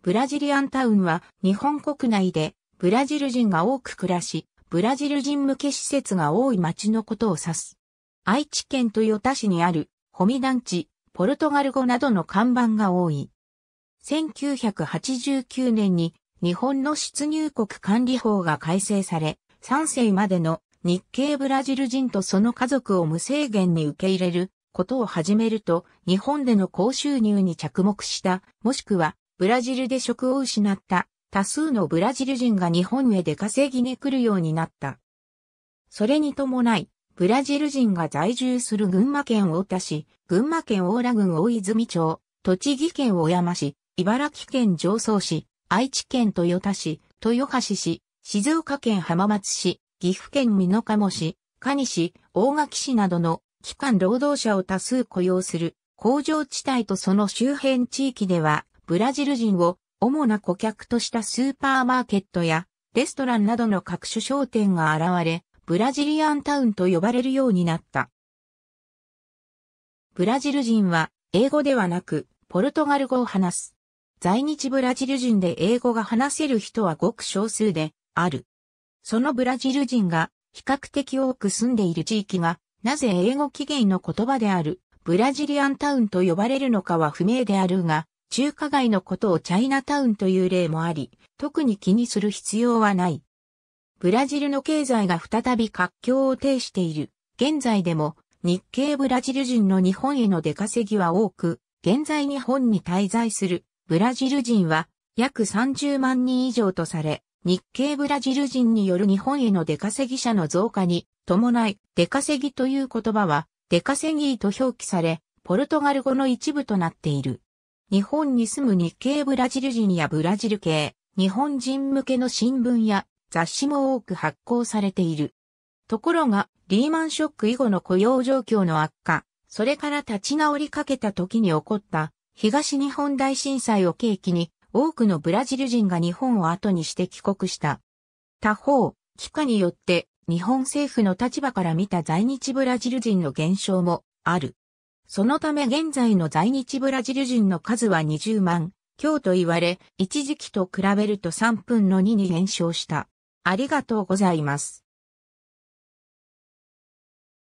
ブラジリアンタウンは日本国内でブラジル人が多く暮らし、ブラジル人向け施設が多い町のことを指す。愛知県豊田市にあるホミ団地、ポルトガル語などの看板が多い。1989年に日本の出入国管理法が改正され、3世までの日系ブラジル人とその家族を無制限に受け入れることを始めると、日本での高収入に着目した、もしくはブラジルで職を失った多数のブラジル人が日本へ出稼ぎに来るようになった。それに伴い、ブラジル人が在住する群馬県太田市、群馬県大良郡大泉町、栃木県小山市、茨城県常総市、愛知県豊田市、豊橋市、静岡県浜松市、岐阜県美濃加茂市、蟹市、大垣市などの機関労働者を多数雇用する工場地帯とその周辺地域ではブラジル人を主な顧客としたスーパーマーケットやレストランなどの各種商店が現れ、ブラジリアンタウンと呼ばれるようになった。ブラジル人は英語ではなくポルトガル語を話す。在日ブラジル人で英語が話せる人はごく少数である。そのブラジル人が比較的多く住んでいる地域が、なぜ英語起源の言葉であるブラジリアンタウンと呼ばれるのかは不明であるが、中華街のことをチャイナタウンという例もあり、特に気にする必要はない。ブラジルの経済が再び活況を呈している。現在でも日系ブラジル人の日本への出稼ぎは多く、現在日本に滞在するブラジル人は約30万人以上とされ、日系ブラジル人による日本への出稼ぎ者の増加に伴い、出稼ぎという言葉は出稼ぎと表記され、ポルトガル語の一部となっている。日本に住む日系ブラジル人やブラジル系、日本人向けの新聞や雑誌も多く発行されている。ところが、リーマンショック以後の雇用状況の悪化、それから立ち直りかけた時に起こった東日本大震災を契機に多くのブラジル人が日本を後にして帰国した。他方、帰化によって日本政府の立場から見た在日ブラジル人の減少もある。そのため現在の在日ブラジル人の数は20万、強と言われ、一時期と比べると3分の2に減少した。ありがとうございます。